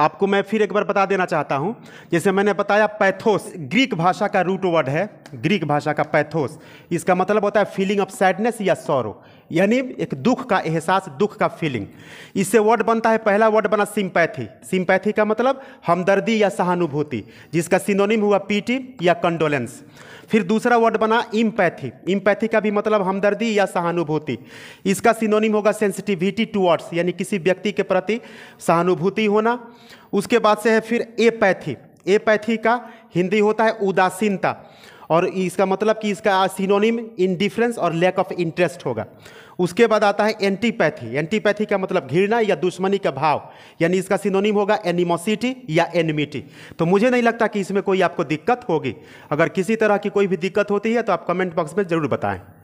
आपको मैं फिर एक बार बता देना चाहता हूँ जैसे मैंने बताया पैथोस ग्रीक भाषा का रूट वर्ड है ग्रीक भाषा का पैथोस इसका मतलब होता है फीलिंग ऑफ सैडनेस या सौरो यानी एक दुख का एहसास दुख का फीलिंग इससे वर्ड बनता है पहला वर्ड बना सिंपैथी सिंपैथी का मतलब हमदर्दी या सहानुभूति जिसका सिनोनिम हुआ पीटी या कंडोलेंस फिर दूसरा वर्ड बना इम्पैथी इम्पैथी का भी मतलब हमदर्दी या सहानुभूति इसका सिनोनिम होगा सेंसिटिविटी टुवर्ड्स यानी किसी व्यक्ति के प्रति सहानुभूति होना उसके बाद से है फिर एपैथी एपैथी का हिंदी होता है उदासीनता और इसका मतलब कि इसका सिनोनिम इनडिफ्रेंस और लैक ऑफ इंटरेस्ट होगा उसके बाद आता है एंटीपैथी एंटीपैथी का मतलब घृणा या दुश्मनी का भाव यानी इसका सिनोनिम होगा एनिमोसिटी या एनिमिटी तो मुझे नहीं लगता कि इसमें कोई आपको दिक्कत होगी अगर किसी तरह की कोई भी दिक्कत होती है तो आप कमेंट बॉक्स में ज़रूर बताएं